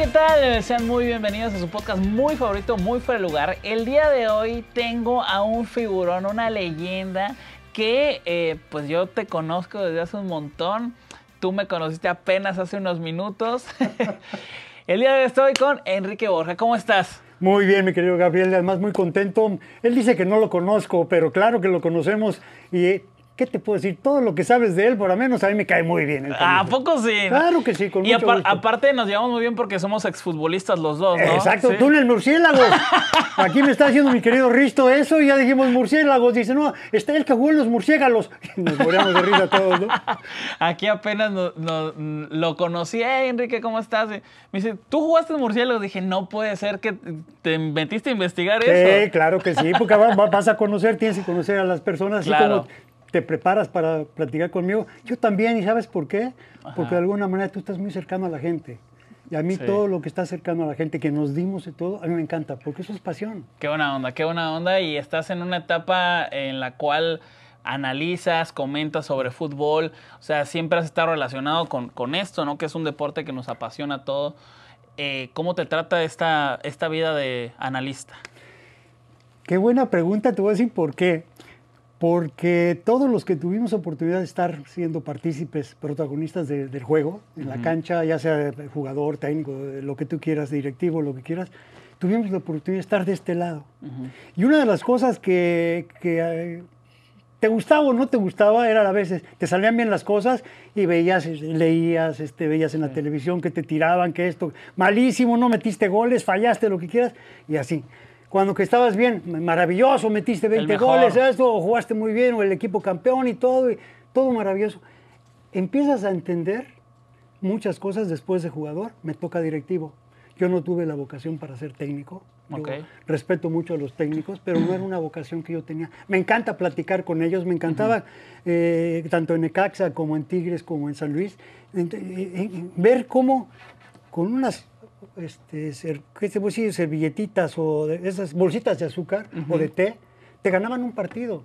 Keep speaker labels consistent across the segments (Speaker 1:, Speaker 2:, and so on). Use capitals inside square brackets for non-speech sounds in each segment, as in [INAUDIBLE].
Speaker 1: ¿qué tal? Sean muy bienvenidos a su podcast muy favorito, muy fuera de lugar. El día de hoy tengo a un figurón, una leyenda que eh, pues yo te conozco desde hace un montón. Tú me conociste apenas hace unos minutos. [LAUGHS] El día de hoy estoy con Enrique Borja. ¿Cómo estás?
Speaker 2: Muy bien, mi querido Gabriel, además muy contento. Él dice que no lo conozco, pero claro que lo conocemos y ¿Qué te puedo decir? Todo lo que sabes de él, por lo menos a mí me cae muy bien. ¿A poco
Speaker 1: sí? Claro
Speaker 2: que sí, con Y mucho
Speaker 1: aparte nos llevamos muy bien porque somos exfutbolistas los dos, ¿no? Exacto, Tú el
Speaker 2: murciélago. Aquí me está haciendo mi querido Risto eso y ya dijimos murciélagos. Dice, no, está el que jugó en los murciélagos. [LAUGHS] Nos moríamos de risa todos, ¿no?
Speaker 1: Aquí apenas lo conocí. Enrique, ¿cómo estás? Me dice, ¿tú jugaste en murciélagos? Dije, no puede ser que te metiste a investigar eso. Sí,
Speaker 2: claro que sí, porque vas a conocer, tienes que conocer a las personas. Claro. como te preparas para platicar conmigo. Yo también, ¿y sabes por qué? Porque de alguna manera tú estás muy cercano a la gente. Y a mí todo lo que está cercano a la gente, que nos dimos y todo, a mí me encanta, porque eso es pasión.
Speaker 1: Qué buena onda, qué buena onda. Y estás en una etapa en la cual analizas, comentas sobre fútbol. O sea, siempre has estado relacionado con, con esto, ¿no? Que es un deporte que nos apasiona todo. Eh, ¿Cómo te trata esta, esta vida de analista?
Speaker 2: Qué buena pregunta, te voy a decir por qué porque todos los que tuvimos oportunidad de estar siendo partícipes, protagonistas del juego, en la cancha, ya sea jugador, técnico, lo que tú quieras, directivo, lo que quieras, tuvimos la oportunidad de estar de este lado. Y una de las cosas que, eh, te gustaba o no te gustaba era a veces, te salían bien las cosas y veías, leías, este, veías en la televisión que te tiraban, que esto, malísimo, no metiste goles, fallaste, lo que quieras, y así cuando que estabas bien, maravilloso, metiste 20 goles, o jugaste muy bien, o el equipo campeón y todo, todo maravilloso. Empiezas a entender muchas cosas después de jugador, me toca directivo. Yo no tuve la vocación para ser técnico. respeto mucho a los técnicos, pero no era una vocación que yo tenía. Me encanta platicar con ellos, me encantaba, eh, tanto en Ecaxa como en Tigres, como en San Luis, eh, eh, ver cómo con unas este, ser, Servilletitas o esas bolsitas de azúcar o de té, te ganaban un partido.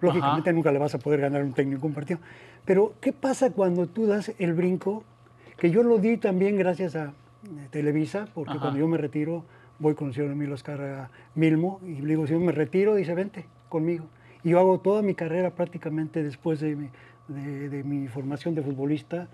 Speaker 2: Lógicamente nunca le vas a poder ganar un técnico un partido. Pero, ¿qué pasa cuando tú das el brinco? Que yo lo di también gracias a eh, Televisa, porque cuando yo me retiro, voy con el señor Emilio Oscar Milmo y le digo, si yo me retiro, dice, vente conmigo. Y yo hago toda mi carrera prácticamente después de mi, de, mi formación de futbolista,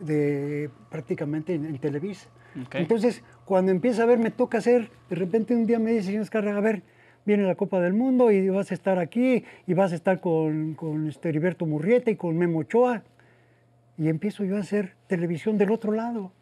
Speaker 2: de, prácticamente en, Televisa. Entonces, cuando empieza a ver, me toca hacer, de repente un día me dice, señor Escarraga, a ver, viene la Copa del Mundo y vas a estar aquí y vas a estar con, con este Heriberto Murrieta y con Memo Ochoa. Y empiezo yo a hacer televisión del otro lado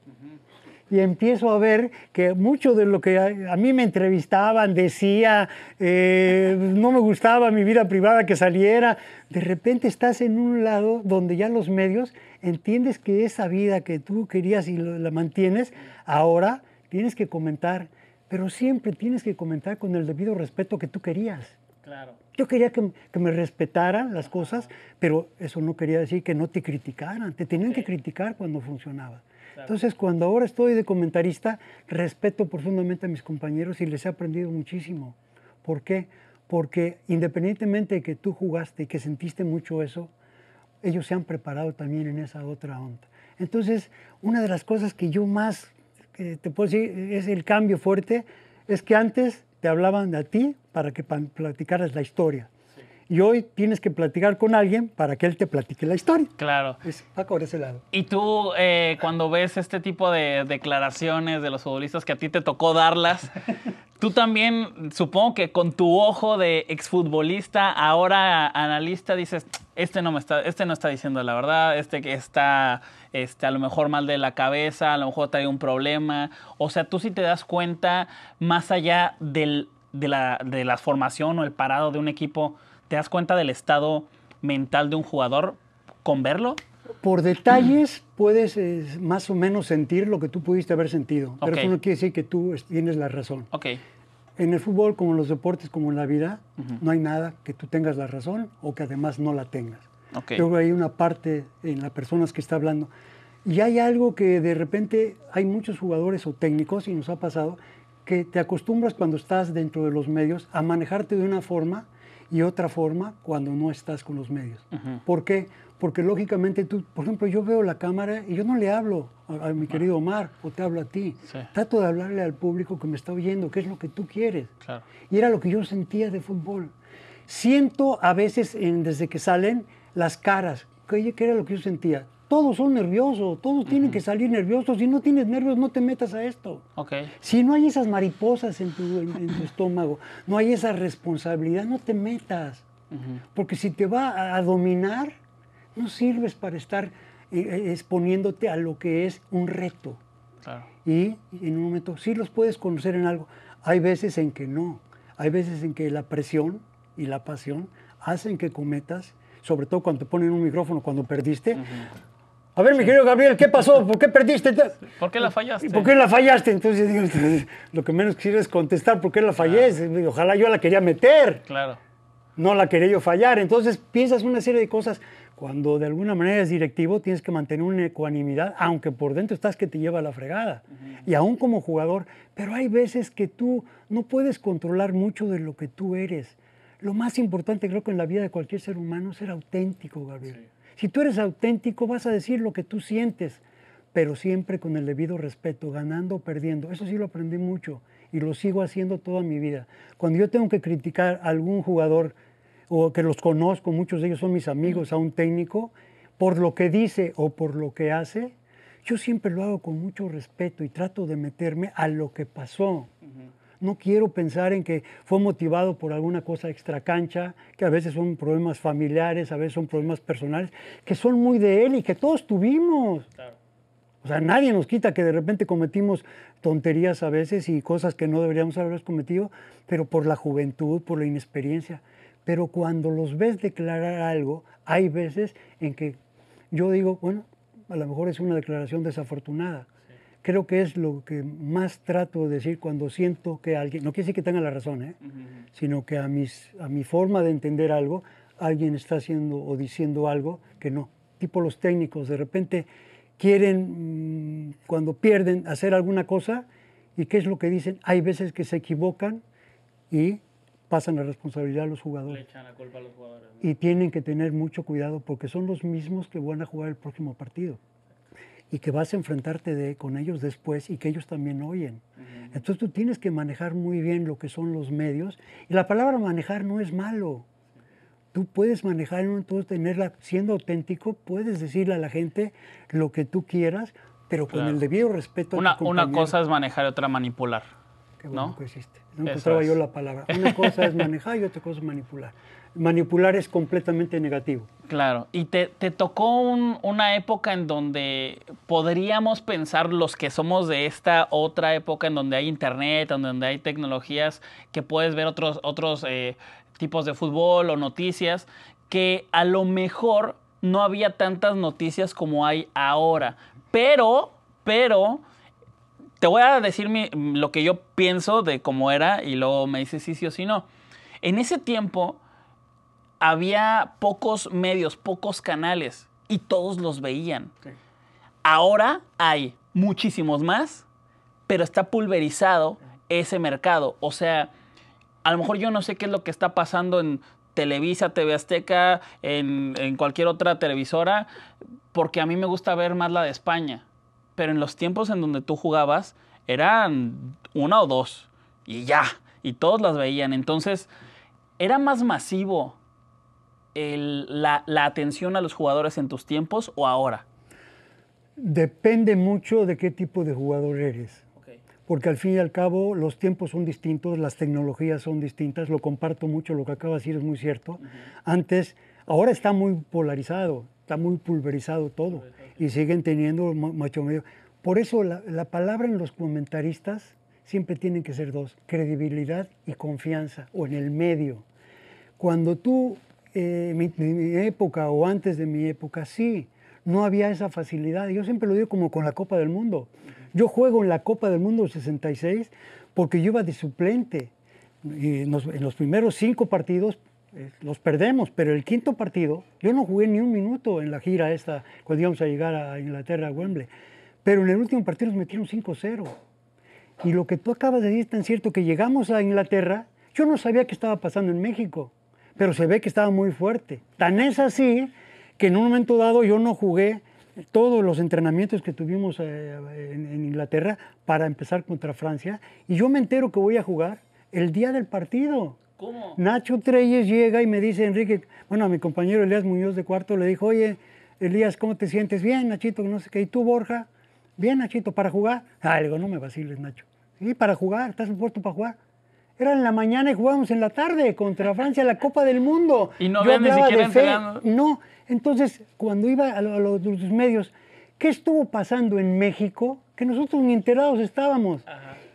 Speaker 2: y empiezo a ver que mucho de lo que a, mí me entrevistaban decía, eh, no me gustaba mi vida privada que saliera, de repente estás en un lado donde ya los medios entiendes que esa vida que tú querías y la mantienes, ahora tienes que comentar, pero siempre tienes que comentar con el debido respeto que tú querías. Claro. Yo quería que, me respetaran las cosas, pero eso no quería decir que no te criticaran. Te tenían que criticar cuando funcionaba. Entonces, cuando ahora estoy de comentarista, respeto profundamente a mis compañeros y les he aprendido muchísimo. ¿Por qué? Porque independientemente de que tú jugaste y que sentiste mucho eso, ellos se han preparado también en esa otra onda. Entonces, una de las cosas que yo más eh, te puedo decir es el cambio fuerte, es que antes te hablaban de ti para que platicaras la historia y hoy tienes que platicar con alguien para que él te platique la historia. Claro. Es Paco ese lado.
Speaker 1: Y tú, eh, cuando ves este tipo de declaraciones de los futbolistas que a ti te tocó darlas, [LAUGHS] tú también, supongo que con tu ojo de exfutbolista, ahora analista, dices, este no, me está, este no está diciendo la verdad, este que está este, a lo mejor mal de la cabeza, a lo mejor hay un problema. O sea, tú sí te das cuenta, más allá del, de, la, de la formación o el parado de un equipo, te das cuenta del estado mental de un jugador con verlo?
Speaker 2: Por detalles puedes eh, más o menos sentir lo que tú pudiste haber sentido, pero eso no quiere decir que tú tienes la razón. Okay. En el fútbol, como en los deportes, como en la vida, no hay nada que tú tengas la razón o que además no la tengas. Okay. Yo creo que hay una parte en las personas que está hablando. Y hay algo que de repente hay muchos jugadores o técnicos, y nos ha pasado, que te acostumbras cuando estás dentro de los medios a manejarte de una forma y otra forma cuando no estás con los medios. ¿Por qué? Porque lógicamente tú, por ejemplo, yo veo la cámara y yo no le hablo a, mi querido Omar o te hablo a ti. Trato de hablarle al público que me está oyendo, qué es lo que tú quieres. Y era lo que yo sentía de fútbol. Siento a veces desde que salen las caras, que era lo que yo sentía todos son nerviosos, todos tienen que salir nerviosos. Si no tienes nervios, no te metas a esto. Okay. Si no hay esas mariposas en tu, [LAUGHS] estómago, no hay esa responsabilidad, no te metas. Porque si te va a, dominar, no sirves para estar eh, eh, exponiéndote a lo que es un reto. Y, en un momento, sí los puedes conocer en algo. Hay veces en que no. Hay veces en que la presión y la pasión hacen que cometas, sobre todo cuando te ponen un micrófono cuando perdiste, a ver, mi querido Gabriel, ¿qué pasó? ¿Por qué perdiste?
Speaker 1: ¿Por qué la fallaste? ¿Por qué la
Speaker 2: fallaste? Entonces, digo, [LAUGHS] lo que menos quisiera es contestar por qué la fallé. Ojalá yo la quería meter. Claro. No la quería yo fallar. Entonces, piensas una serie de cosas. Cuando de alguna manera es directivo, tienes que mantener una ecuanimidad, aunque por dentro estás que te lleva la fregada. Y aún como jugador, pero hay veces que tú no puedes controlar mucho de lo que tú eres. Lo más importante creo que en la vida de cualquier ser humano es ser auténtico, Gabriel. Sí si tú eres auténtico, vas a decir lo que tú sientes, pero siempre con el debido respeto, ganando o perdiendo. Eso sí lo aprendí mucho y lo sigo haciendo toda mi vida. Cuando yo tengo que criticar a algún jugador o que los conozco, muchos de ellos son mis amigos, a un técnico, por lo que dice o por lo que hace, yo siempre lo hago con mucho respeto y trato de meterme a lo que pasó no quiero pensar en que fue motivado por alguna cosa extracancha, que a veces son problemas familiares, a veces son problemas personales, que son muy de él y que todos tuvimos. O sea, nadie nos quita que de repente cometimos tonterías a veces y cosas que no deberíamos haber cometido, pero por la juventud, por la inexperiencia. Pero cuando los ves declarar algo, hay veces en que yo digo, bueno, a lo mejor es una declaración desafortunada, creo que es lo que más trato de decir cuando siento que alguien, no quiere decir que tenga la razón, ¿eh? sino que a, mis, a mi forma de entender algo, alguien está haciendo o diciendo algo que no. Tipo los técnicos, de repente quieren, mm, cuando pierden, hacer alguna cosa y qué es lo que dicen. Hay veces que se equivocan y pasan la responsabilidad a los jugadores. Le echan la culpa a los jugadores. Y tienen que tener mucho cuidado porque son los mismos que van a jugar el próximo partido y que vas a enfrentarte con ellos después y que ellos también oyen. Entonces tú tienes que manejar muy bien lo que son los medios y la palabra manejar no es malo. Tú puedes manejar, entonces tenerla, siendo auténtico, puedes decirle a la gente lo que tú quieras, pero con el debido respeto. Una, una cosa
Speaker 1: es manejar y otra manipular. Qué ¿no? que hiciste. No encontraba yo la palabra. Una cosa es [LAUGHS] manejar
Speaker 2: y otra cosa es manipular manipular es completamente negativo.
Speaker 1: Claro, y te, tocó una época en donde podríamos pensar los que somos de esta otra época, en donde hay internet, en donde hay tecnologías, que puedes ver otros, otros eh, tipos de fútbol o noticias, que a lo mejor no había tantas noticias como hay ahora. Pero, pero, te voy a decir lo que yo pienso de cómo era y luego me dices sí, sí o sí no. En ese tiempo había pocos medios, pocos canales y todos los veían. Ahora hay muchísimos más, pero está pulverizado ese mercado. O sea, a lo mejor yo no sé qué es lo que está pasando en Televisa, TV Azteca, en, en cualquier otra televisora, porque a mí me gusta ver más la de España. Pero en los tiempos en donde tú jugabas, eran una o dos, y ya, y todos las veían. Entonces, era más masivo la, atención a los jugadores en tus tiempos o ahora?
Speaker 2: Depende mucho de qué tipo de jugador eres porque al fin y al cabo los tiempos son distintos, las tecnologías son distintas, lo comparto mucho, lo que acabas de decir es muy cierto. Antes, ahora está muy polarizado, está muy pulverizado todo y siguen teniendo macho medio. Por eso la, la, palabra en los comentaristas siempre tienen que ser dos, credibilidad y confianza, o en el medio. Cuando tú en eh, mi, época o antes de mi época, sí, no había esa facilidad. Yo siempre lo digo como con la Copa del Mundo. Yo juego en la Copa del Mundo 66 porque yo iba de suplente. Y en los primeros cinco partidos eh, los perdemos, pero el quinto partido yo no jugué ni un minuto en la gira esta cuando íbamos a llegar a Inglaterra, a Wembley. Pero en el último partido nos metieron 5-0. Y lo que tú acabas de decir es tan cierto que llegamos a Inglaterra, yo no sabía qué estaba pasando en México pero se ve que estaba muy fuerte. Tan es así que en un momento dado yo no jugué todos los entrenamientos que tuvimos eh, en, Inglaterra para empezar contra Francia y yo me entero que voy a jugar el día del partido. ¿Cómo? Nacho Treyes llega y me dice, Enrique, bueno, a mi compañero Elías Muñoz de cuarto le dijo, oye, Elías, ¿cómo te sientes? Bien, Nachito, no sé qué. ¿Y tú, Borja? Bien, Nachito, ¿para jugar? Ah, le digo, no me vaciles, Nacho. y para jugar, ¿estás en puerto para jugar? Era en la mañana y jugábamos en la tarde contra Francia la Copa del Mundo. Y no Yo ni siquiera de No, entonces cuando iba a, los, medios, ¿qué estuvo pasando en México? Que nosotros ni enterados estábamos.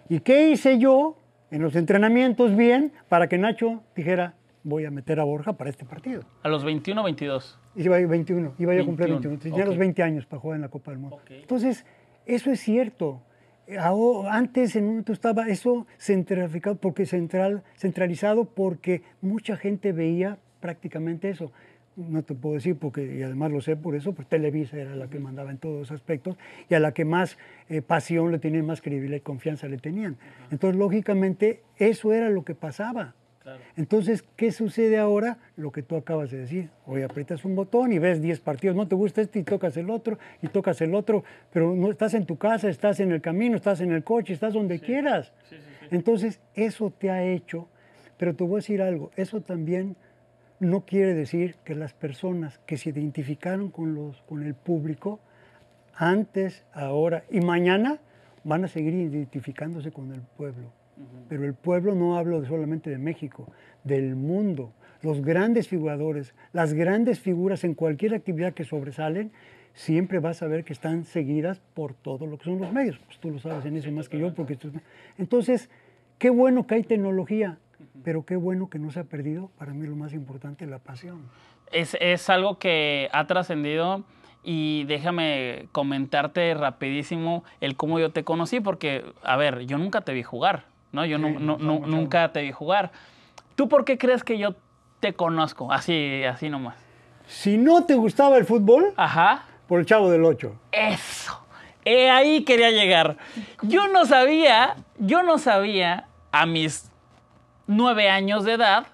Speaker 2: ¿Y qué hice yo en los entrenamientos bien para que Nacho dijera, voy a meter a Borja para este partido?
Speaker 1: ¿A los 21 o 22?
Speaker 2: Iba, 21, iba a cumplir 21. Tenía los 20 años para jugar en la Copa del Mundo. Entonces, eso es cierto antes en un momento estaba eso centralizado porque, central, centralizado porque mucha gente veía prácticamente eso. No te puedo decir porque, y además lo sé por eso, pues Televisa era la que mandaba en todos los aspectos y a la que más eh, pasión le tenían, más credibilidad y confianza le tenían. Entonces, lógicamente, eso era lo que pasaba. Entonces, ¿qué sucede ahora? Lo que tú acabas de decir. Hoy aprietas un botón y ves 10 partidos. No te gusta este y tocas el otro y tocas el otro, pero no estás en tu casa, estás en el camino, estás en el coche, estás donde quieras. Entonces, eso te ha hecho, pero te voy a decir algo, eso también no quiere decir que las personas que se identificaron con, los, con el público antes, ahora y mañana van a seguir identificándose con el pueblo. Pero el pueblo no hablo solamente de México, del mundo. Los grandes figuradores, las grandes figuras en cualquier actividad que sobresalen, siempre vas a ver que están seguidas por todo lo que son los medios. Pues, tú lo sabes en eso más que yo. Porque Entonces, qué bueno que hay tecnología, pero qué bueno que no se ha perdido, para mí lo más importante, la pasión.
Speaker 1: Es, es algo que ha trascendido y déjame comentarte rapidísimo el cómo yo te conocí, porque, a ver, yo nunca te vi jugar. ¿no? Yo no, nunca te vi jugar. ¿Tú por qué crees que yo te conozco? Así, así nomás.
Speaker 2: Si no te gustaba el fútbol, Ajá. por el Chavo del 8
Speaker 1: Eso. ahí quería llegar. Yo no sabía, yo no sabía a mis nueve años de edad,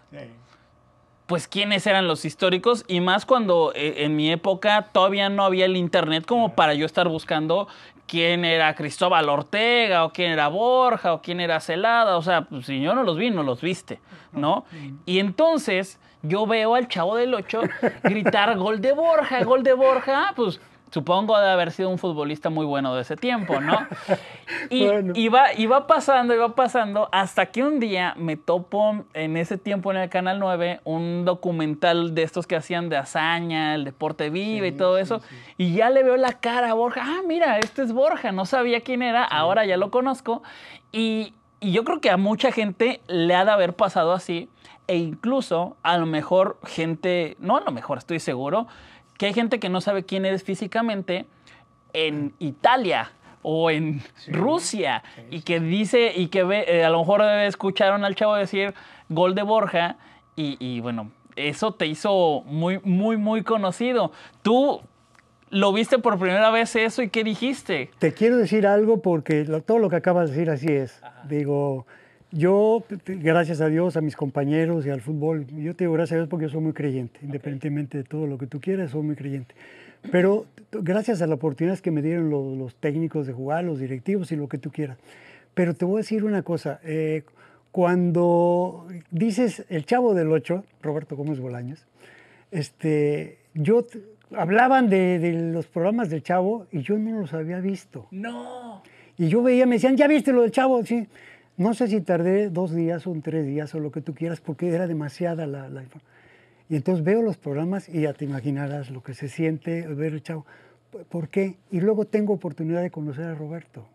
Speaker 1: pues quiénes eran los históricos y más cuando eh, en mi época todavía no había el internet como para yo estar buscando quién era Cristóbal Ortega o quién era Borja o quién era Celada. O sea, pues, si yo no los vi, no los viste, ¿no? Y entonces yo veo al chavo del 8 gritar gol de Borja, gol de Borja, pues Supongo de haber sido un futbolista muy bueno de ese tiempo, ¿no?
Speaker 2: [LAUGHS] Y,
Speaker 1: iba, iba pasando, iba pasando, hasta que un día me topo en ese tiempo en el Canal 9 un documental de estos que hacían de hazaña, el deporte vive y todo eso. Y ya le veo la cara a Borja. Ah, mira, este es Borja. No sabía quién era, ahora ya lo conozco. Y, y yo creo que a mucha gente le ha de haber pasado así. E incluso, a lo mejor, gente, no a lo mejor, estoy seguro, que hay gente que no sabe quién eres físicamente en Italia o en Rusia y que dice y que ve, eh, a lo mejor escucharon al chavo decir gol de Borja y, bueno, eso te hizo muy, muy, muy conocido. Tú lo viste por primera vez eso y qué dijiste.
Speaker 2: Te quiero decir algo porque todo lo que acabas de decir así es. Digo, yo, gracias a Dios, a mis compañeros y al fútbol, yo te digo gracias a Dios porque yo soy muy creyente, independientemente de todo lo que tú quieras, soy muy creyente. Pero gracias a las oportunidades que me dieron los, técnicos de jugar, los directivos y lo que tú quieras. Pero te voy a decir una cosa, eh, cuando dices el chavo del 8, Roberto Gómez Bolaños, este, yo hablaban de, de, los programas del chavo y yo no los había visto. No. Y yo veía, me decían, ¿ya viste lo del chavo? Sí. No sé si tardé dos días o tres días o lo que tú quieras, porque era demasiada la, la Y entonces veo los programas y ya te imaginarás lo que se siente ver Chavo. ¿Por qué? Y luego tengo oportunidad de conocer a Roberto.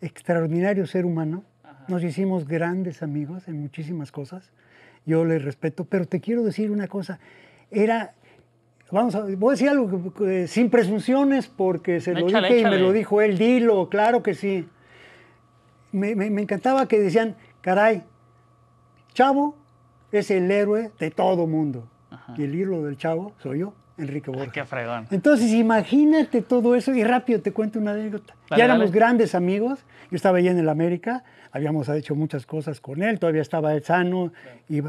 Speaker 2: Extraordinario ser humano. Nos hicimos grandes amigos en muchísimas cosas. Yo le respeto, pero te quiero decir una cosa. Era vamos a, voy a decir algo eh, sin presunciones porque se lo dije y me lo dijo él, dilo, claro que sí me, encantaba que decían, caray, Chavo es el héroe de todo mundo. Y el hilo del Chavo soy yo, Enrique ah, Borges. qué fregón. Entonces, imagínate todo eso y rápido te cuento una anécdota. ya éramos grandes amigos. Yo estaba allá en el América, habíamos hecho muchas cosas con él, todavía estaba él sano. Y,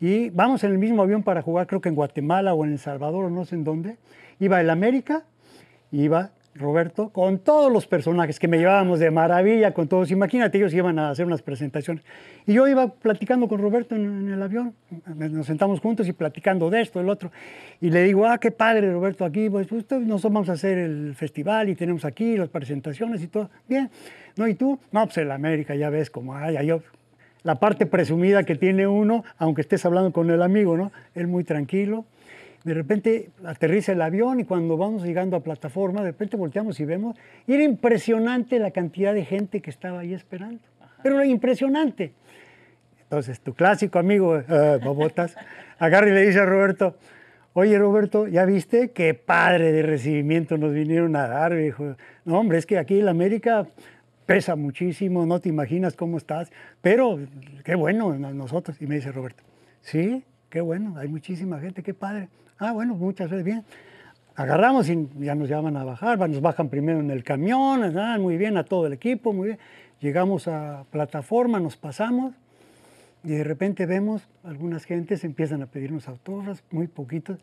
Speaker 2: y, vamos en el mismo avión para jugar, creo que en Guatemala o en El Salvador o no sé en dónde. Iba el América, iba Roberto, con todos los personajes que me llevábamos de maravilla, con todos, imagínate, ellos iban a hacer unas presentaciones. Y yo iba platicando con Roberto en, el avión, nos sentamos juntos y platicando de esto, del otro. Y le digo, ah, qué padre Roberto, aquí, pues nosotros vamos a hacer el festival y tenemos aquí las presentaciones y todo. Bien, ¿no? ¿Y tú? No, pues en América, ya ves, como, hay, yo, la parte presumida que tiene uno, aunque estés hablando con el amigo, ¿no? Él muy tranquilo de repente aterriza el avión y cuando vamos llegando a plataforma, de repente volteamos y vemos, y era impresionante la cantidad de gente que estaba ahí esperando. Pero era impresionante. Entonces, tu clásico amigo, eh, Bobotas, [LAUGHS] agarra y le dice a Roberto, oye Roberto, ¿ya viste qué padre de recibimiento nos vinieron a dar? Y no hombre, es que aquí en América pesa muchísimo, no te imaginas cómo estás, pero qué bueno nosotros. Y me dice Roberto, ¿sí? qué bueno, hay muchísima gente, qué padre. Ah, bueno, muchas veces bien. Agarramos y ya nos llaman a bajar, nos bajan primero en el camión, muy bien a todo el equipo, muy bien. Llegamos a plataforma, nos pasamos y de repente vemos algunas gentes empiezan a pedirnos autógrafos, muy poquitos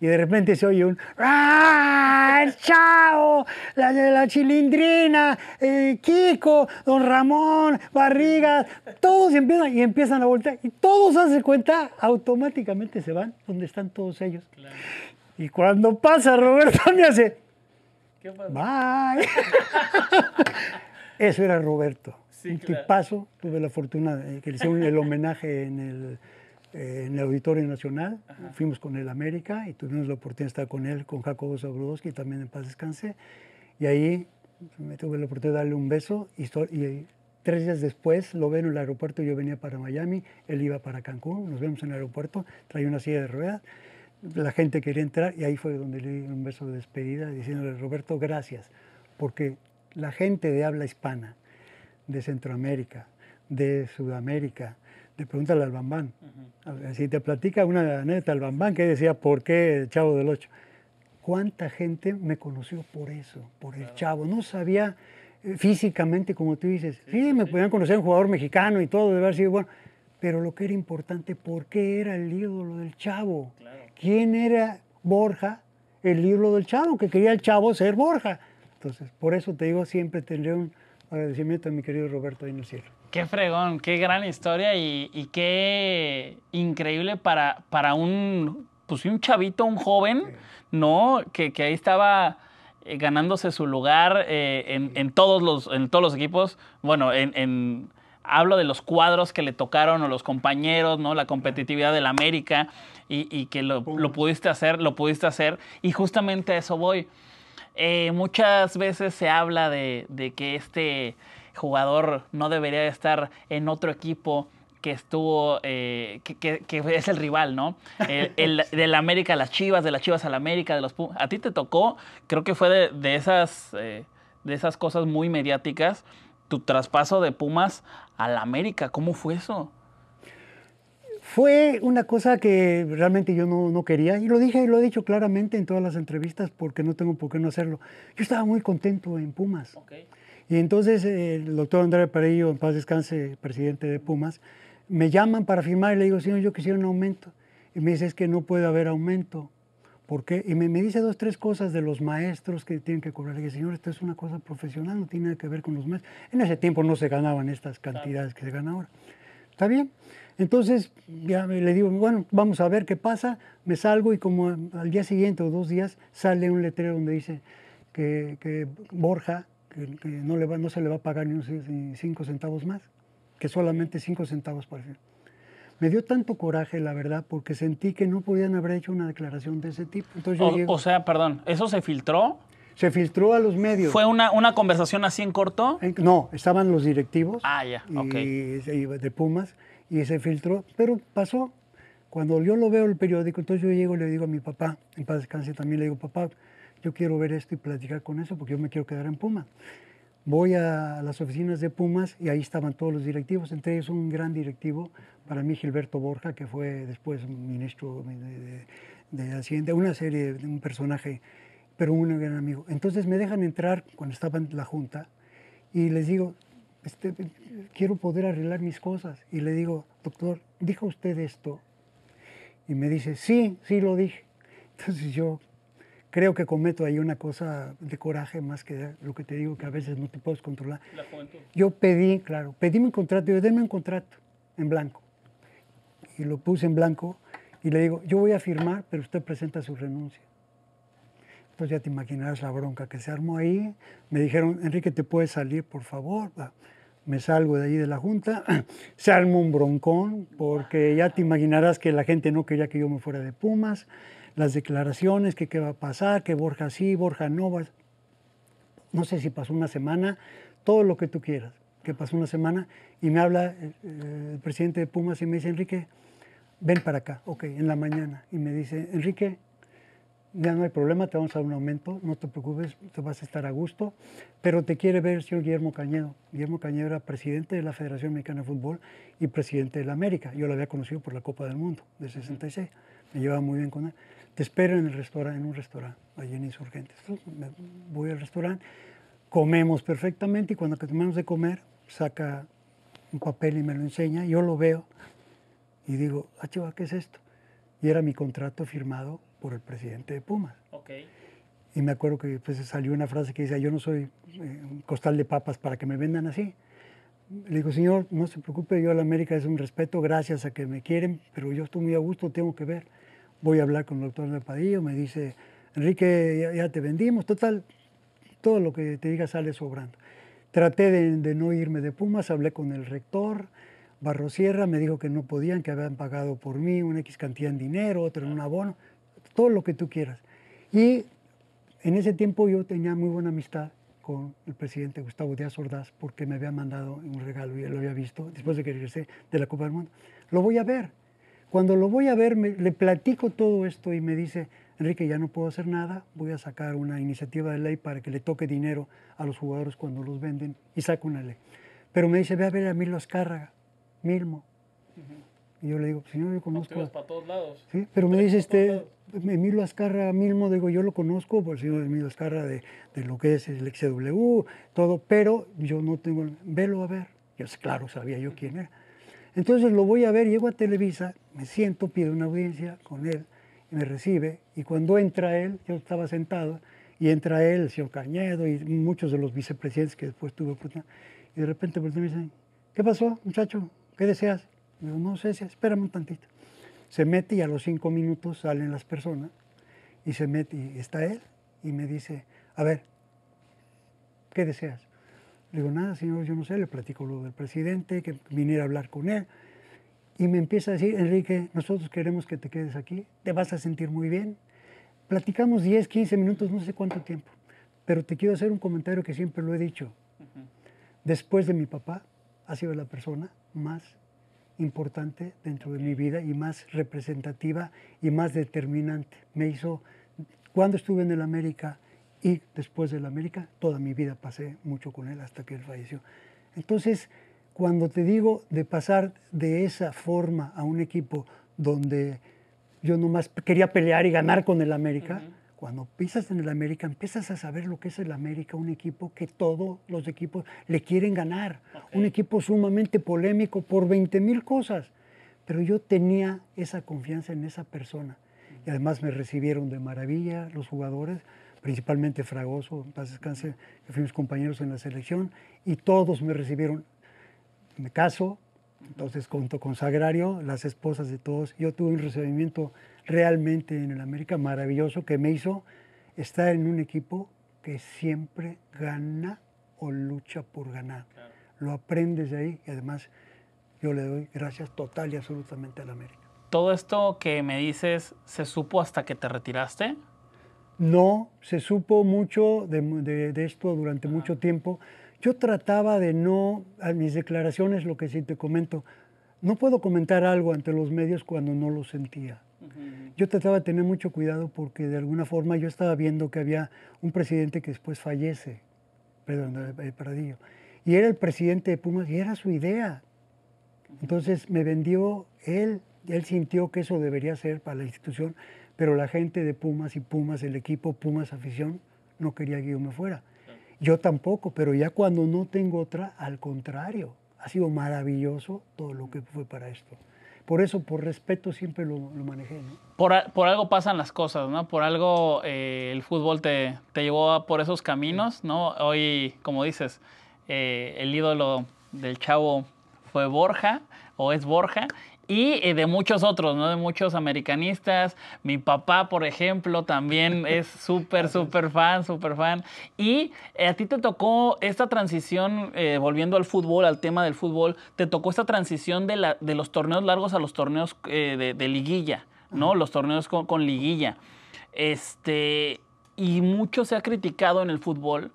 Speaker 2: y de repente se oye un ¡Ah! ¡Chao! La, la chilindrina, eh, Kiko, Don Ramón, Barrigas, todos empiezan y empiezan a voltear y todos hacen cuenta, automáticamente se van donde están todos ellos. Y cuando pasa Roberto [LAUGHS] me hace ¿Qué pasa? Bye. [LAUGHS] Eso era Roberto. un tuve la fortuna de que le hicieron el homenaje en el eh, en el Auditorio Nacional. Fuimos con el América y tuvimos la oportunidad de estar con él, con Jacobo Zabrudowski, también en paz descanse. Y ahí me tuve la oportunidad de darle un beso y, tres días después lo veo en el aeropuerto, yo venía para Miami, él iba para Cancún, nos vemos en el aeropuerto, traía una silla de ruedas, la gente quería entrar y ahí fue donde le di un beso de despedida diciéndole, Roberto, gracias, porque la gente de habla hispana, de Centroamérica, de Sudamérica, te pregunta al Bambán. Si te platica una neta al Bambán que decía, ¿por qué el Chavo del Ocho? ¿Cuánta gente me conoció por eso, por el Chavo? No sabía eh, físicamente, como tú dices. Sí, me podían conocer un jugador mexicano y todo, de haber sido bueno. Pero lo que era importante, ¿por qué era el ídolo del Chavo? ¿Quién era Borja, el ídolo del Chavo? Que quería el Chavo ser Borja. Entonces, por eso te digo, siempre tendré un, agradecimiento a mi querido Roberto ahí en
Speaker 1: Qué fregón, qué gran historia y, qué increíble para, para un, pues, un chavito, un joven, ¿no? Que, ahí estaba eh, ganándose su lugar eh, en, todos los, en todos los equipos. Bueno, en, hablo de los cuadros que le tocaron o los compañeros, ¿no? La competitividad del América y, que lo, lo, pudiste hacer, lo pudiste hacer. Y justamente a eso voy. Eh, muchas veces se habla de, que este jugador no debería estar en otro equipo que estuvo, eh, que, es el rival, ¿no? [LAUGHS] El, del América a las Chivas, de las Chivas a la América, de los... A ti te tocó, creo que fue de, esas, eh, de esas cosas muy mediáticas, tu traspaso de Pumas a la América, ¿cómo fue eso?
Speaker 2: Fue una cosa que realmente yo no, quería y lo dije y lo he dicho claramente en todas las entrevistas porque no tengo por qué no hacerlo. Yo estaba muy contento en Pumas. Y entonces eh, el doctor Andrés parillo en paz descanse, presidente de Pumas, me llaman para firmar y le digo, señor, yo quisiera un aumento. Y me dice, es que no puede haber aumento. ¿Por qué? Y me, dice dos, tres cosas de los maestros que tienen que cobrar. Le dije, señor, esto es una cosa profesional, no tiene nada que ver con los maestros. En ese tiempo no se ganaban estas cantidades que se ganan ahora. ¿Está bien? Entonces ya le digo, bueno, vamos a ver qué pasa. Me salgo y como al día siguiente o dos días sale un letrero donde dice que, Borja, que, no, le va, no se le va a pagar ni, cinco centavos más, que solamente cinco centavos por fin. Me dio tanto coraje, la verdad, porque sentí que no podían haber hecho una declaración de ese tipo. o
Speaker 1: sea, perdón, ¿eso se filtró?
Speaker 2: Se filtró a los medios. ¿Fue
Speaker 1: una, conversación así en corto?
Speaker 2: no, estaban los directivos. Ah, ya, de Pumas y se filtró, pero pasó. Cuando yo lo veo el periódico, entonces yo llego y le digo a mi papá, en paz descanse también, le digo, papá, yo quiero ver esto y platicar con eso porque yo me quiero quedar en puma Voy a las oficinas de Pumas y ahí estaban todos los directivos, entre ellos un gran directivo, para mí Gilberto Borja, que fue después ministro de, de, de Hacienda, una serie, un personaje pero un gran amigo. Entonces me dejan entrar cuando estaba en la junta y les digo, este, quiero poder arreglar mis cosas. Y le digo, doctor, ¿dijo usted esto? Y me dice, sí, sí lo dije. Entonces yo creo que cometo ahí una cosa de coraje más que lo que te digo, que a veces no te puedes controlar. yo pedí, claro, pedí mi contrato, yo denme un contrato en blanco. Y lo puse en blanco y le digo, yo voy a firmar, pero usted presenta su renuncia pues ya te imaginarás la bronca que se armó ahí. Me dijeron, Enrique, ¿te puedes salir, por favor? Me salgo de ahí de la junta. [CLEARS THROAT] Se armó un broncón, porque ya te imaginarás que la gente no quería que yo me fuera de Pumas. Las declaraciones, que qué va a pasar, que Borja sí, Borja no. No sé si pasó una semana, todo lo que tú quieras, que pasó una semana. Y me habla eh, eh, el presidente de Pumas y me dice, Enrique, ven para acá. Ok, en la mañana. Y me dice, Enrique, ya no hay problema, te vamos a dar un aumento, no te preocupes, te vas a estar a gusto, pero te quiere ver el señor Guillermo Cañedo. Guillermo Cañedo era presidente de la Federación Mexicana de Fútbol y presidente de la América. Yo lo había conocido por la Copa del Mundo de 66, me llevaba muy bien con él. Te espero en, el restaurante, en un restaurante, allí en Insurgentes. voy al restaurante, comemos perfectamente y cuando terminamos de comer, saca un papel y me lo enseña, yo lo veo y digo, ah, chiva, ¿qué es esto? y era mi contrato firmado por el presidente de Pumas. Okay. Y me acuerdo que pues, salió una frase que dice, yo no soy eh, un costal de papas para que me vendan así. Le digo, señor, no se preocupe, yo a la América es un respeto, gracias a que me quieren, pero yo estoy muy a gusto, tengo que ver. Voy a hablar con el doctor de Padillo, me dice, Enrique, ya, te vendimos, total, todo lo que te diga sale sobrando. Traté de, de no irme de Pumas, hablé con el rector, Barrosierra me dijo que no podían, que habían pagado por mí una X cantidad en dinero, otro en un abono, todo lo que tú quieras. Y en ese tiempo yo tenía muy buena amistad con el presidente Gustavo Díaz Ordaz porque me había mandado un regalo y él lo había visto después de que regresé de la Copa del Mundo. Lo voy a ver. Cuando lo voy a ver, le platico todo esto y me dice, Enrique, ya no puedo hacer nada, voy a sacar una iniciativa de ley para que le toque dinero a los jugadores cuando los venden y saco una ley. Pero me dice, ve a ver a Milo Azcárraga. Milmo, Y yo le digo, señor, yo conozco. todos lados. Sí, pero me dice este, Emilio Ascarra Milmo, digo, yo lo conozco, por el pues, señor Emilio Azcarra de, de, lo que es el XW, todo, pero yo no tengo. Velo a ver. Yo, claro, sabía yo quién era. Entonces lo voy a ver, llego a Televisa, me siento, pido una audiencia con él, me recibe, y cuando entra él, yo estaba sentado, y entra él, el señor Cañedo, y muchos de los vicepresidentes que después tuve y de repente me dicen, ¿qué pasó, muchacho? ¿qué deseas? no sé, espérame un tantito. Se mete y a los cinco minutos salen las personas y se mete y está él y me dice, a ver, ¿qué deseas? Le digo, nada, señor, yo no sé, le platico lo del presidente, que viniera a hablar con él. Y me empieza a decir, Enrique, nosotros queremos que te quedes aquí, te vas a sentir muy bien. Platicamos 10, 15 minutos, no sé cuánto tiempo, pero te quiero hacer un comentario que siempre lo he dicho. Después de mi papá, ha sido la persona más importante dentro de mi vida y más representativa y más determinante. Me hizo, cuando estuve en el América y después del América, toda mi vida pasé mucho con él hasta que él falleció. Entonces, cuando te digo de pasar de esa forma a un equipo donde yo nomás quería pelear y ganar con el América, cuando pisas en el América, empiezas a saber lo que es el América, un equipo que todos los equipos le quieren ganar, un equipo sumamente polémico por 20 mil cosas. Pero yo tenía esa confianza en esa persona. Y además me recibieron de maravilla los jugadores, principalmente Fragoso, paz descanse, que fuimos compañeros en la selección, y todos me recibieron. Me caso, entonces, junto con Sagrario, las esposas de todos, yo tuve un recibimiento realmente en el América maravilloso que me hizo estar en un equipo que siempre gana o lucha por ganar. Lo aprendes de ahí y además yo le doy gracias total y absolutamente al América.
Speaker 1: ¿Todo esto que me dices se supo hasta que te retiraste?
Speaker 2: No, se supo mucho de, esto durante mucho tiempo yo trataba de no, a mis declaraciones, lo que sí te comento, no puedo comentar algo ante los medios cuando no lo sentía. Yo trataba de tener mucho cuidado porque de alguna forma yo estaba viendo que había un presidente que después fallece, Pedro el eh, eh, Paradillo, y era el presidente de Pumas y era su idea. Entonces me vendió él, él sintió que eso debería ser para la institución, pero la gente de Pumas y Pumas, el equipo Pumas Afición, no quería que yo me fuera. Yo tampoco, pero ya cuando no tengo otra, al contrario, ha sido maravilloso todo lo que fue para esto. Por eso, por respeto, siempre lo, lo manejé.
Speaker 1: Por, por, algo pasan las cosas, ¿no? Por algo eh, el fútbol te, te, llevó por esos caminos, ¿no? Hoy, como dices, eh, el ídolo del chavo fue Borja o es Borja y eh, de muchos otros, ¿no? De muchos americanistas. Mi papá, por ejemplo, también [LAUGHS] es súper, súper fan, súper fan. Y eh, a ti te tocó esta transición, eh, volviendo al fútbol, al tema del fútbol, te tocó esta transición de, la, de los torneos largos a los torneos de, liguilla, ¿no? Los torneos con, liguilla. Este, y mucho se ha criticado en el fútbol.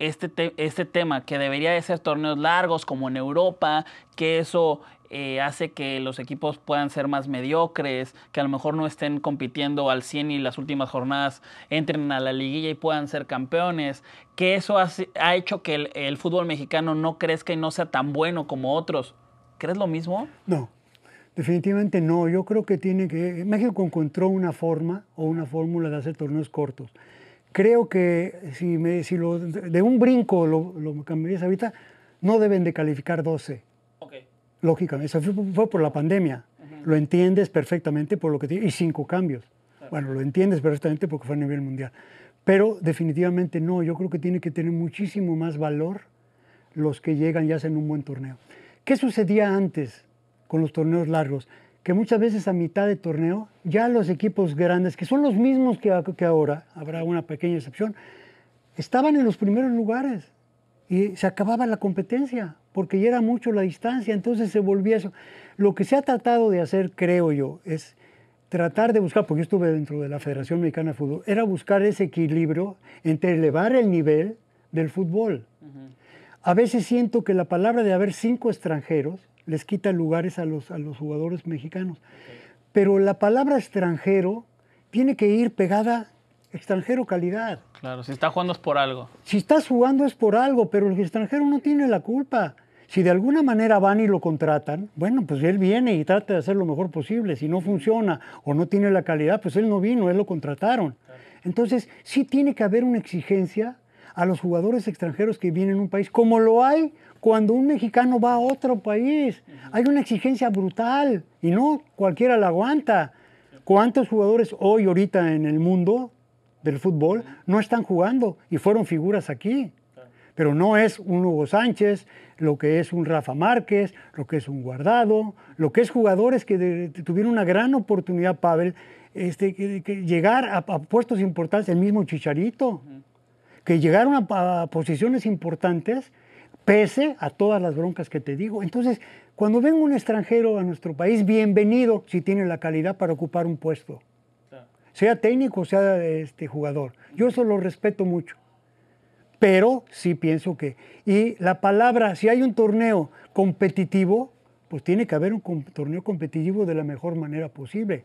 Speaker 1: Este, este tema, que debería de ser torneos largos como en Europa, que eso eh, hace que los equipos puedan ser más mediocres, que a lo mejor no estén compitiendo al 100 y las últimas jornadas entren a la liguilla y puedan ser campeones, que eso ha hecho que el, fútbol mexicano no crezca y no sea tan bueno como otros. ¿Crees lo mismo?
Speaker 2: No, definitivamente no. Yo creo que tiene que... México encontró una forma o una fórmula de hacer torneos cortos creo que si, me, si de un brinco lo, cambiarías ahorita, no deben de calificar 12. Okay. Lógicamente, fue, por la pandemia. Lo entiendes perfectamente por lo que tiene, y cinco cambios. Bueno, lo entiendes perfectamente porque fue a nivel mundial. Pero definitivamente no, yo creo que tiene que tener muchísimo más valor los que llegan y hacen un buen torneo. ¿Qué sucedía antes con los torneos largos? Que muchas veces a mitad de torneo ya los equipos grandes, que son los mismos que, que ahora, habrá una pequeña excepción, estaban en los primeros lugares y se acababa la competencia porque ya era mucho la distancia, entonces se volvía eso. Lo que se ha tratado de hacer, creo yo, es tratar de buscar, porque yo estuve dentro de la Federación Mexicana de Fútbol, era buscar ese equilibrio entre elevar el nivel del fútbol. A veces siento que la palabra de haber cinco extranjeros les quita lugares a los, a los jugadores mexicanos. Pero la palabra extranjero tiene que ir pegada extranjero calidad.
Speaker 1: Claro, si está jugando es por algo.
Speaker 2: Si estás jugando es por algo, pero el extranjero no tiene la culpa. Si de alguna manera van y lo contratan, bueno, pues él viene y trata de hacer lo mejor posible. Si no funciona o no tiene la calidad, pues él no vino, él lo contrataron. Entonces, sí tiene que haber una exigencia a los jugadores extranjeros que vienen a un país, como lo hay cuando un mexicano va a otro país. Hay una exigencia brutal y no cualquiera la aguanta. ¿Cuántos jugadores hoy, ahorita en el mundo, del fútbol no están jugando y fueron figuras aquí. Pero no es un Hugo Sánchez, lo que es un Rafa Márquez, lo que es un Guardado, lo que es jugadores que tuvieron una gran oportunidad, Pavel, este, que, llegar a, puestos importantes, el mismo Chicharito, que llegaron a, posiciones importantes pese a todas las broncas que te digo. Entonces, cuando venga un extranjero a nuestro país, bienvenido si tiene la calidad para ocupar un puesto sea técnico, sea este jugador. Yo eso lo respeto mucho. Pero sí pienso que. Y la palabra, si hay un torneo competitivo, pues tiene que haber un torneo competitivo de la mejor manera posible.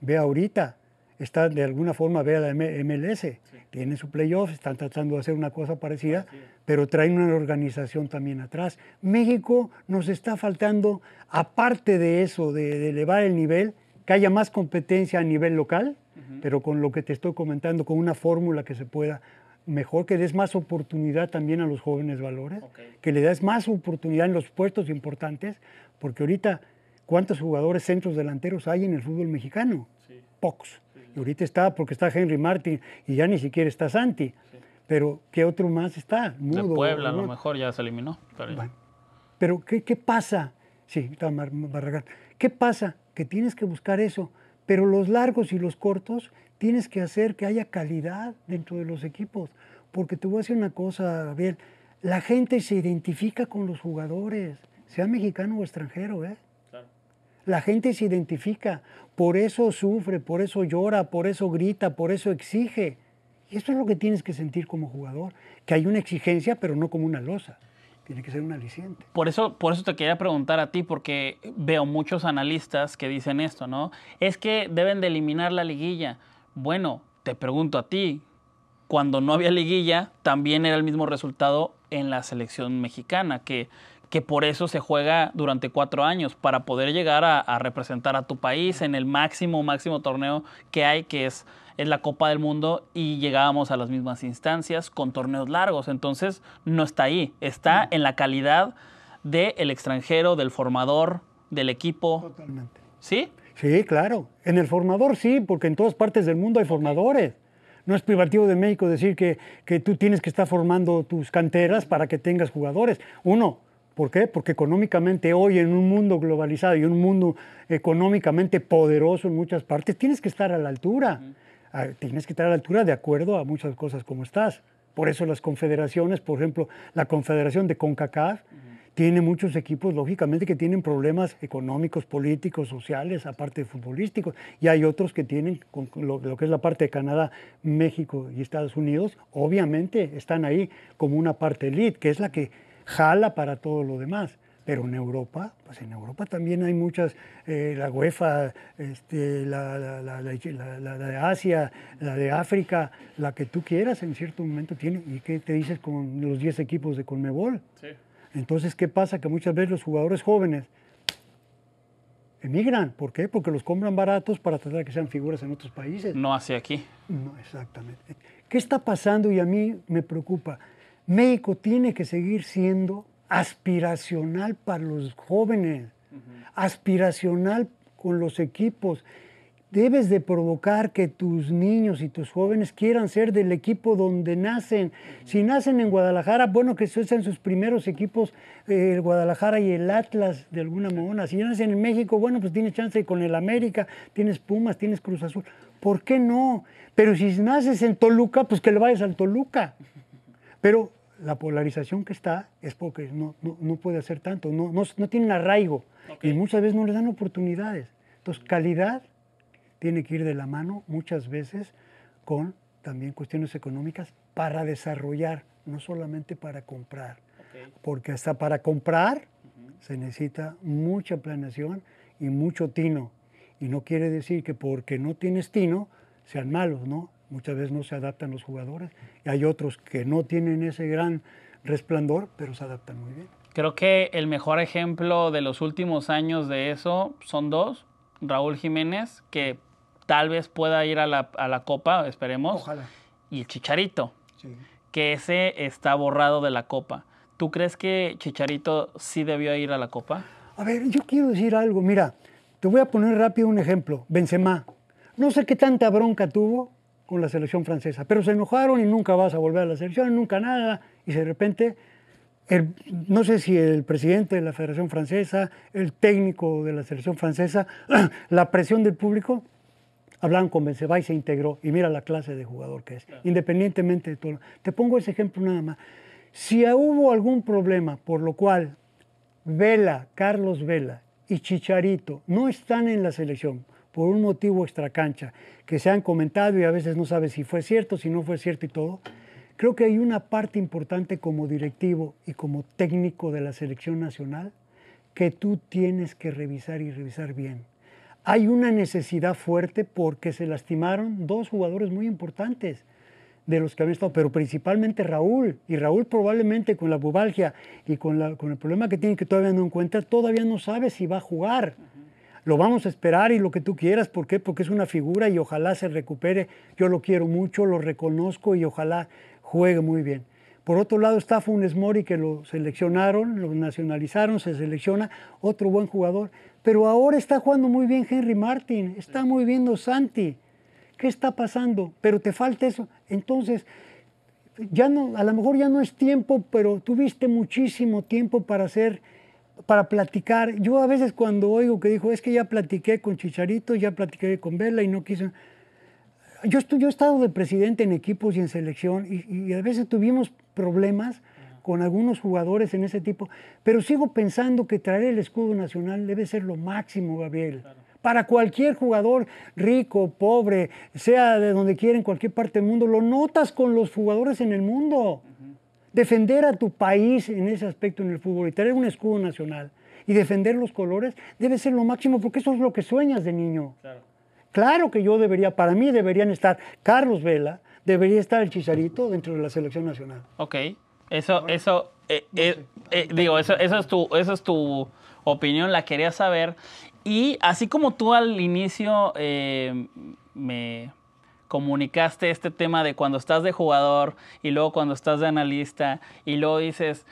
Speaker 2: Ve ahorita, está de alguna forma, ve a la MLS, tiene su playoff, están tratando de hacer una cosa parecida, pero traen una organización también atrás. México nos está faltando, aparte de eso, de elevar el nivel, que haya más competencia a nivel local, pero con lo que te estoy comentando, con una fórmula que se pueda mejor que des más oportunidad también a los jóvenes valores, que le des más oportunidad en los puestos importantes, porque ahorita, ¿cuántos jugadores centros delanteros hay en el fútbol mexicano? Pocos. ahorita está porque está Henry Martin y ya ni siquiera está Santi. Pero, ¿qué otro más está? de Puebla, a lo mejor
Speaker 1: ya se eliminó.
Speaker 2: Pero, ¿qué, ¿qué, pasa? Sí, está Barragán. ¿Qué pasa? Que tienes que buscar eso pero los largos y los cortos tienes que hacer que haya calidad dentro de los equipos. Porque te voy a decir una cosa, Gabriel, la gente se identifica con los jugadores, sea mexicano o extranjero, ¿eh? La gente se identifica, por eso sufre, por eso llora, por eso grita, por eso exige. Y eso es lo que tienes que sentir como jugador, que hay una exigencia, pero no como una losa tiene que ser un aliciente.
Speaker 1: Por eso, por eso te quería preguntar a ti, porque veo muchos analistas que dicen esto, ¿no? Es que deben de eliminar la liguilla. Bueno, te pregunto a ti, cuando no había liguilla, también era el mismo resultado en la selección mexicana, que, que por eso se juega durante cuatro años, para poder llegar a, a representar a tu país en el máximo, máximo torneo que hay, que es es la Copa del Mundo y llegábamos a las mismas instancias con torneos largos. Entonces, no está ahí, está en la calidad del extranjero, del formador, del equipo. Totalmente. ¿Sí?
Speaker 2: Sí, claro. En el formador sí, porque en todas partes del mundo hay formadores. No es privativo de México decir que, que tú tienes que estar formando tus canteras para que tengas jugadores. Uno, ¿Por qué? Porque económicamente hoy en un mundo globalizado y un mundo económicamente poderoso en muchas partes, tienes que estar a la altura tienes que estar a la altura de acuerdo a muchas cosas como estás. Por eso las confederaciones, por ejemplo, la confederación de CONCACAF, tiene muchos equipos, lógicamente, que tienen problemas económicos, políticos, sociales, aparte de futbolísticos. Y hay otros que tienen, lo, lo, que es la parte de Canadá, México y Estados Unidos, obviamente están ahí como una parte elite, que es la que jala para todo lo demás pero en Europa, pues en Europa también hay muchas, eh, la UEFA, este, la, de Asia, la de África, la que tú quieras en cierto momento tiene. ¿Y qué te dices con los 10 equipos de Conmebol? Entonces, ¿qué pasa? Que muchas veces los jugadores jóvenes emigran. ¿Por qué? Porque los compran baratos para tratar de que sean figuras en otros países.
Speaker 1: No hacia aquí. No, exactamente.
Speaker 2: ¿Qué está pasando? Y a mí me preocupa. México tiene que seguir siendo aspiracional para los jóvenes, aspiracional con los equipos. Debes de provocar que tus niños y tus jóvenes quieran ser del equipo donde nacen. Si nacen en Guadalajara, bueno, que sean sus primeros equipos, eh, el Guadalajara y el Atlas, de alguna manera. Si nacen en México, bueno, pues tienes chance con el América, tienes Pumas, tienes Cruz Azul. ¿Por qué no? Pero si naces en Toluca, pues que le vayas al Toluca. [LAUGHS] Pero la polarización que está es porque no, no, puede hacer tanto, no, no, tienen arraigo y muchas veces no les dan oportunidades. Entonces, calidad tiene que ir de la mano muchas veces con también cuestiones económicas para desarrollar, no solamente para comprar. Porque hasta para comprar se necesita mucha planeación y mucho tino. Y no quiere decir que porque no tienes tino sean malos, ¿no? muchas veces no se adaptan los jugadores. Y hay otros que no tienen ese gran resplandor, pero se adaptan muy bien.
Speaker 1: Creo que el mejor ejemplo de los últimos años de eso son dos. Raúl Jiménez, que tal vez pueda ir a la, Copa, esperemos. Ojalá. Y el Chicharito, que ese está borrado de la Copa. ¿Tú crees que Chicharito sí debió ir a la Copa?
Speaker 2: A ver, yo quiero decir algo. Mira, te voy a poner rápido un ejemplo. Benzema. No sé qué tanta bronca tuvo con la selección francesa. Pero se enojaron y nunca vas a volver a la selección, nunca nada. Y de repente, no sé si el presidente de la Federación Francesa, el técnico de la selección francesa, [CLEARS THROAT] la presión del público, hablan, con Benzema y se integró. Y mira la clase de jugador que es, independientemente de todo. Te pongo ese ejemplo nada más. Si hubo algún problema por lo cual Vela, Carlos Vela y Chicharito no están en la selección, por un motivo extracancha, que se han comentado y a veces no sabes si fue cierto, si no fue cierto y todo, creo que hay una parte importante como directivo y como técnico de la selección nacional que tú tienes que revisar y revisar bien. Hay una necesidad fuerte porque se lastimaron dos jugadores muy importantes de los que habían estado, pero principalmente Raúl. Y Raúl probablemente con la bubalgia y con, el problema que tiene que todavía no encuentra, todavía no sabe si va a jugar lo vamos a esperar y lo que tú quieras. ¿Por qué? Porque es una figura y ojalá se recupere. Yo lo quiero mucho, lo reconozco y ojalá juegue muy bien. Por otro lado está Funes Mori, que lo seleccionaron, lo nacionalizaron, se selecciona, otro buen jugador. Pero ahora está jugando muy bien Henry Martin, está muy bien Santi. ¿Qué está pasando? Pero te falta eso. Entonces, ya no, a lo mejor ya no es tiempo, pero tuviste muchísimo tiempo para hacer para platicar. Yo a veces cuando oigo que dijo, es que ya platiqué con Chicharito, ya platiqué con Vela y no quiso... Yo, estoy, yo he estado de presidente en equipos y en selección y, a veces tuvimos problemas con algunos jugadores en ese tipo, pero sigo pensando que traer el escudo nacional debe ser lo máximo, Gabriel. Para cualquier jugador, rico, pobre, sea de donde quiera, en cualquier parte del mundo, lo notas con los jugadores en el mundo defender a tu país en ese aspecto en el fútbol y tener un escudo nacional y defender los colores debe ser lo máximo porque eso es lo que sueñas de niño. Claro, que yo debería, para mí deberían estar Carlos Vela, debería estar el Chicharito dentro de la selección nacional.
Speaker 1: Ok, eso, eso, eh, eh, eh, digo, eso, es tu, es tu opinión, la quería saber. Y así como tú al inicio me, comunicaste este tema de cuando estás de jugador y luego cuando estás de analista y luego dices,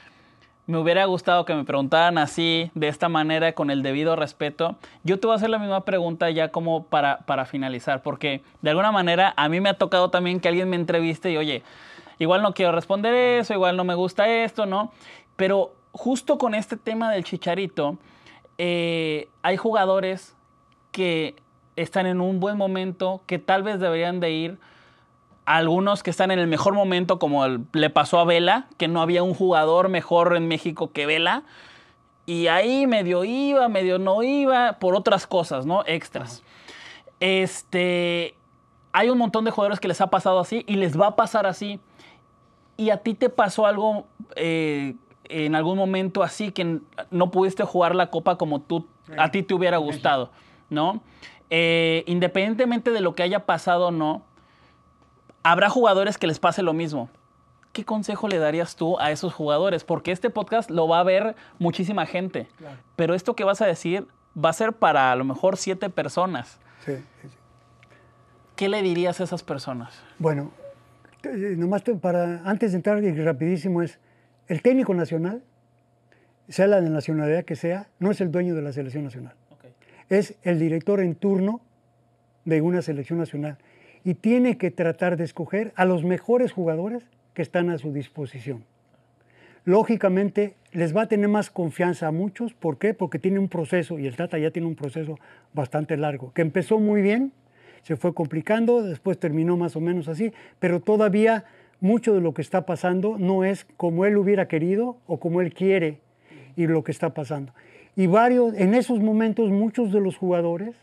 Speaker 1: me hubiera gustado que me preguntaran así, de esta manera, con el debido respeto. Yo te voy a hacer la misma pregunta ya como para, para finalizar, porque de alguna manera a mí me ha tocado también que alguien me entreviste y oye, igual no quiero responder eso, igual no me gusta esto, ¿no? Pero justo con este tema del chicharito, eh, hay jugadores que están en un buen momento, que tal vez deberían de ir. Algunos que están en el mejor momento, como le pasó a Vela, que no había un jugador mejor en México que Vela. Y ahí medio iba, medio no iba, por otras cosas, ¿no? Extras. Este, hay un montón de jugadores que les ha pasado así y les va a pasar así. Y a ti te pasó algo eh, en algún momento así que no pudiste jugar la copa como tú, a ti te hubiera gustado, ¿no? Eh, independientemente de lo que haya pasado o no, habrá jugadores que les pase lo mismo. ¿Qué consejo le darías tú a esos jugadores? Porque este podcast lo va a ver muchísima gente. Pero esto que vas a decir va a ser para a lo mejor siete personas. ¿Qué le dirías a esas personas?
Speaker 2: Bueno, eh, nomás para, antes de entrar rapidísimo es, el técnico nacional, sea la nacionalidad que sea, no es el dueño de la selección nacional es el director en turno de una selección nacional y tiene que tratar de escoger a los mejores jugadores que están a su disposición. Lógicamente les va a tener más confianza a muchos, ¿por qué? Porque tiene un proceso y el Tata ya tiene un proceso bastante largo, que empezó muy bien, se fue complicando, después terminó más o menos así, pero todavía mucho de lo que está pasando no es como él hubiera querido o como él quiere y lo que está pasando. Y varios, en esos momentos muchos de los jugadores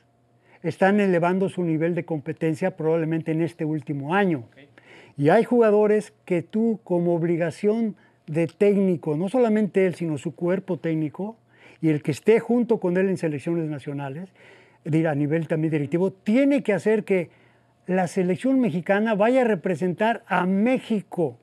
Speaker 2: están elevando su nivel de competencia probablemente en este último año. Y hay jugadores que tú como obligación de técnico, no solamente él, sino su cuerpo técnico y el que esté junto con él en selecciones nacionales, a nivel también directivo, tiene que hacer que la selección mexicana vaya a representar a México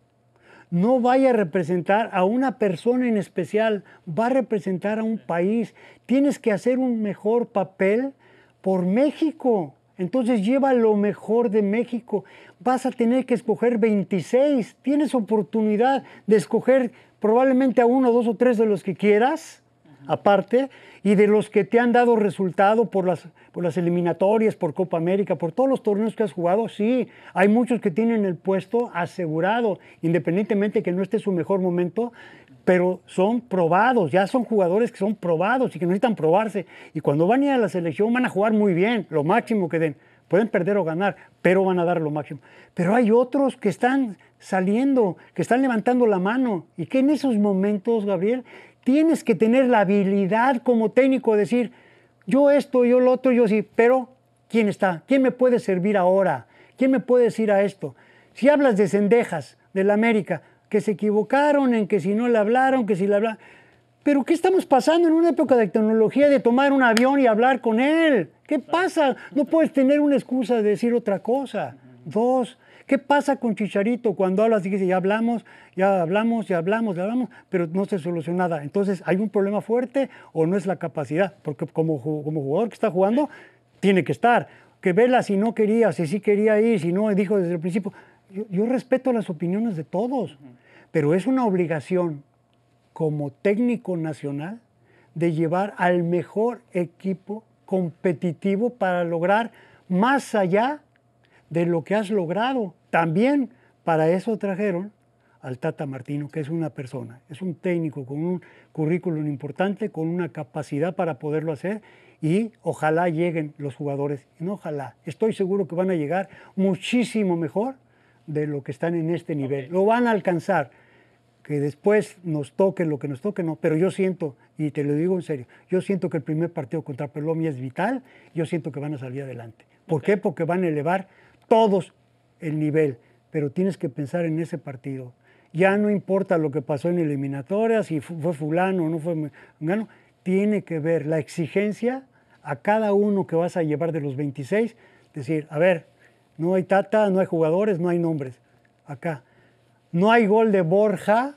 Speaker 2: no vaya a representar a una persona en especial, va a representar a un país. Tienes que hacer un mejor papel por México. Entonces lleva lo mejor de México. Vas a tener que escoger 26. Tienes oportunidad de escoger probablemente a uno, dos o tres de los que quieras aparte y de los que te han dado resultado por las, por las eliminatorias, por Copa América, por todos los torneos que has jugado, sí, hay muchos que tienen el puesto asegurado, independientemente que no esté su mejor momento, pero son probados, ya son jugadores que son probados y que necesitan probarse. Y cuando van a ir a la selección van a jugar muy bien, lo máximo que den. Pueden perder o ganar, pero van a dar lo máximo. Pero hay otros que están saliendo, que están levantando la mano y que en esos momentos, Gabriel, tienes que tener la habilidad como técnico, de decir, yo esto, yo lo otro, yo sí, pero ¿quién está? ¿Quién me puede servir ahora? ¿Quién me puede decir a esto? Si hablas de cendejas la América, que se equivocaron, en que si no le hablaron, que si le hablaron. Pero ¿qué estamos pasando en una época de tecnología de tomar un avión y hablar con él? ¿Qué pasa? No puedes tener una excusa de decir otra cosa. Dos, ¿Qué pasa con Chicharito cuando hablas y dices, ya hablamos, ya hablamos, ya hablamos, ya hablamos, pero no se soluciona nada? Entonces, ¿hay un problema fuerte o no es la capacidad? Porque como, como jugador que está jugando, tiene que estar. Que Vela si no quería, si sí quería ir, si no, dijo desde el principio. Yo, yo respeto las opiniones de todos, pero es una obligación como técnico nacional de llevar al mejor equipo competitivo para lograr más allá de lo que has logrado. También para eso trajeron al Tata Martino, que es una persona, es un técnico con un currículum importante, con una capacidad para poderlo hacer y ojalá lleguen los jugadores. No ojalá, estoy seguro que van a llegar muchísimo mejor de lo que están en este nivel. Lo van a alcanzar. Que después nos toque lo que nos toque, no. Pero yo siento, y te lo digo en serio, yo siento que el primer partido contra Pelomia es vital, yo siento que van a salir adelante. ¿Por qué? Porque van a elevar todos el nivel, pero tienes que pensar en ese partido. Ya no importa lo que pasó en eliminatorias, si fue fulano o no fue fulano, tiene que ver la exigencia a cada uno que vas a llevar de los 26, decir, a ver, no hay tata, no hay jugadores, no hay nombres. Acá. No hay gol de Borja,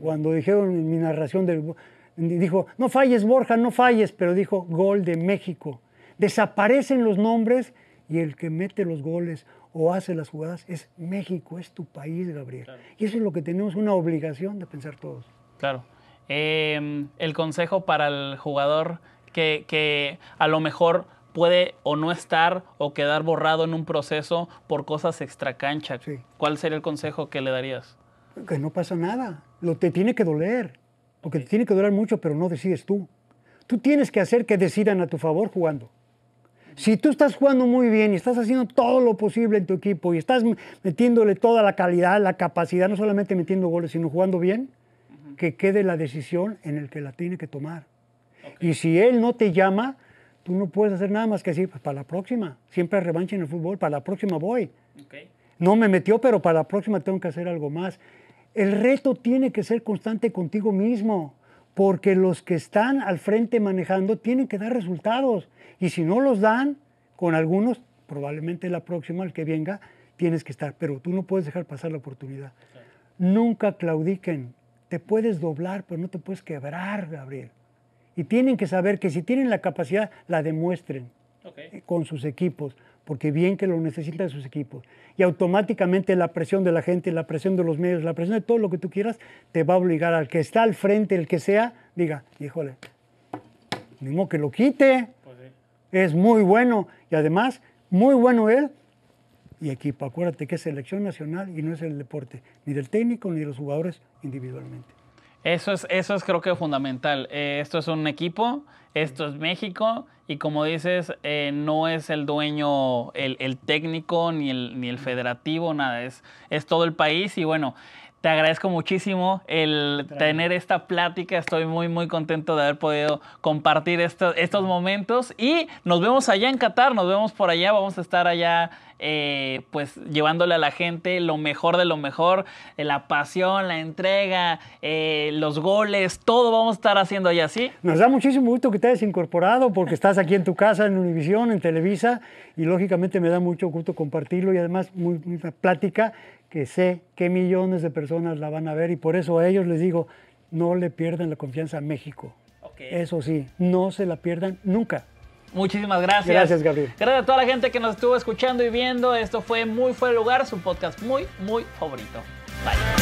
Speaker 2: cuando dijeron en mi narración dijo, no falles Borja, no falles, pero dijo gol de México. Desaparecen los nombres y el que mete los goles o hace las jugadas es México, es tu país, Gabriel. Y eso es lo que tenemos una obligación de pensar todos.
Speaker 1: Claro. Em, el consejo para el jugador que, a lo mejor puede o no estar o quedar borrado en un proceso por cosas extracancha. ¿Cuál sería el consejo que le darías?
Speaker 2: Que no pasa nada. Lo te tiene que doler, porque te tiene que doler mucho, pero no decides tú. Tú tienes que hacer que decidan a tu favor jugando. Si tú estás jugando muy bien y estás haciendo todo lo posible en tu equipo y estás metiéndole toda la calidad, la capacidad, no solamente metiendo goles, sino jugando bien, que quede la decisión en el que la tiene que tomar. Y si él no te llama, tú no puedes hacer nada más que decir, pues para la próxima, siempre revancha en el fútbol, para la próxima voy. No me metió, pero para la próxima tengo que hacer algo más. El reto tiene que ser constante contigo mismo, porque los que están al frente manejando tienen que dar resultados. Y si no los dan, con algunos, probablemente la próxima, el que venga, tienes que estar. Pero tú no puedes dejar pasar la oportunidad. Nunca claudiquen. Te puedes doblar, pero no te puedes quebrar, Gabriel. Y tienen que saber que si tienen la capacidad, la demuestren eh, con sus equipos, porque bien que lo necesitan sus equipos. Y automáticamente la presión de la gente, la presión de los medios, la presión de todo lo que tú quieras, te va a obligar al que está al frente, el que sea, diga, híjole, mismo que lo quite es muy bueno y además muy bueno él y equipo. Acuérdate que es selección nacional y no es el deporte, ni del técnico ni de los jugadores individualmente.
Speaker 1: Eso es, eso es creo que fundamental. Eh, esto es un equipo, esto es México y como dices, eh, no es el dueño, el, técnico ni el, ni el federativo, nada, es, es todo el país y bueno, te agradezco muchísimo el tener esta plática. Estoy muy, muy contento de haber podido compartir estos momentos. Y nos vemos allá en Qatar, nos vemos por allá. Vamos a estar allá, eh, pues llevándole a la gente lo mejor de lo mejor: eh, la pasión, la entrega, eh, los goles, todo vamos a estar haciendo allá, así.
Speaker 2: Nos da muchísimo gusto que te hayas incorporado porque estás aquí en tu casa, en Univisión, en Televisa. Y lógicamente me da mucho gusto compartirlo y además muy, muy plática que sé que millones de personas la van a ver y por eso a ellos les digo, no le pierdan la confianza a México. Eso sí, no se la pierdan nunca. Muchísimas gracias. Gracias, Gabriel.
Speaker 1: Gracias a toda la gente que nos estuvo escuchando y viendo. Esto fue Muy El Lugar, su podcast muy, muy favorito. Bye.